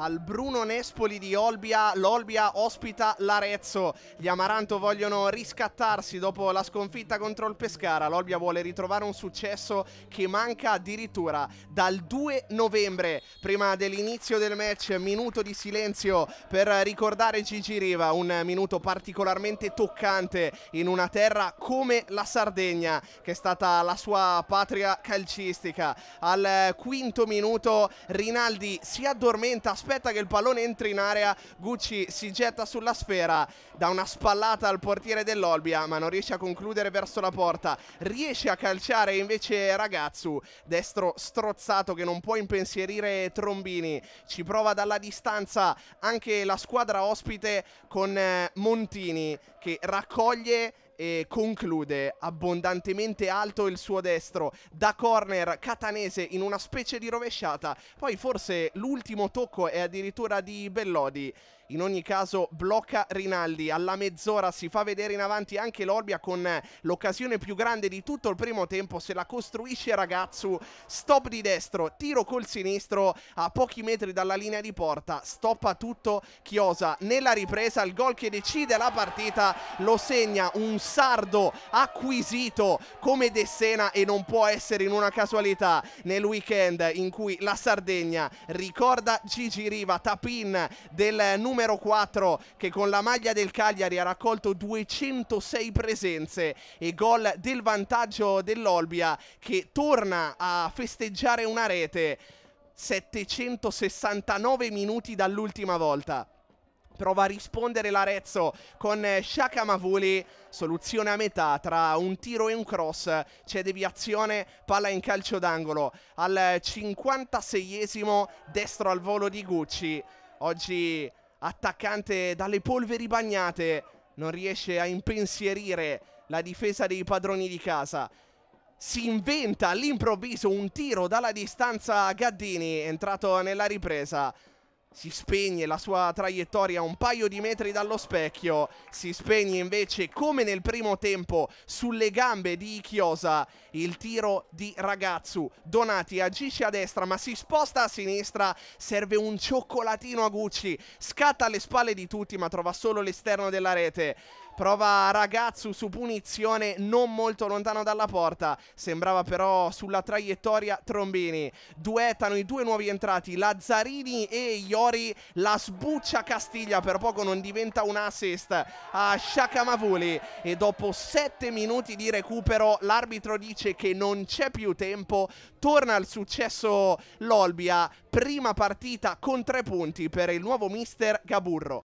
al Bruno Nespoli di Olbia. L'Olbia ospita l'Arezzo. Gli Amaranto vogliono riscattarsi dopo la sconfitta contro il Pescara. L'Olbia vuole ritrovare un successo che manca addirittura dal 2 novembre, prima dell'inizio del match. Minuto di silenzio per ricordare Gigi Riva, un minuto particolarmente toccante in una terra come la Sardegna, che è stata la sua patria calcistica. Al quinto minuto Rinaldi si addormenta aspettando aspetta che il pallone entri in area, Gucci si getta sulla sfera, dà una spallata al portiere dell'Olbia ma non riesce a concludere verso la porta, riesce a calciare invece Ragazzu, destro strozzato che non può impensierire Trombini, ci prova dalla distanza anche la squadra ospite con eh, Montini che raccoglie e conclude abbondantemente alto il suo destro da corner catanese in una specie di rovesciata. Poi forse l'ultimo tocco è addirittura di Bellodi. In ogni caso blocca Rinaldi, alla mezz'ora si fa vedere in avanti anche l'Orbia con l'occasione più grande di tutto il primo tempo, se la costruisce Ragazzu, stop di destro, tiro col sinistro a pochi metri dalla linea di porta, stoppa tutto Chiosa nella ripresa, il gol che decide la partita lo segna un sardo acquisito come De Sena e non può essere in una casualità nel weekend in cui la Sardegna ricorda Gigi Riva, tapin del numero 4 che con la maglia del Cagliari ha raccolto 206 presenze e gol del vantaggio dell'Olbia che torna a festeggiare una rete 769 minuti dall'ultima volta prova a rispondere l'Arezzo con eh, Mavuli. soluzione a metà tra un tiro e un cross, c'è deviazione, palla in calcio d'angolo al 56esimo destro al volo di Gucci, oggi attaccante dalle polveri bagnate, non riesce a impensierire la difesa dei padroni di casa si inventa all'improvviso un tiro dalla distanza Gaddini, entrato nella ripresa. Si spegne la sua traiettoria un paio di metri dallo specchio. Si spegne invece, come nel primo tempo, sulle gambe di Chiosa il tiro di Ragazzu. Donati agisce a destra, ma si sposta a sinistra. Serve un cioccolatino a Gucci. Scatta alle spalle di tutti, ma trova solo l'esterno della rete. Prova Ragazzu su punizione non molto lontano dalla porta. Sembrava però sulla traiettoria Trombini. Duettano i due nuovi entrati, Lazzarini e Io. Fiori la sbuccia Castiglia, per poco non diventa un assist a Shakamavuli e dopo 7 minuti di recupero l'arbitro dice che non c'è più tempo, torna al successo l'Olbia, prima partita con 3 punti per il nuovo mister Gaburro.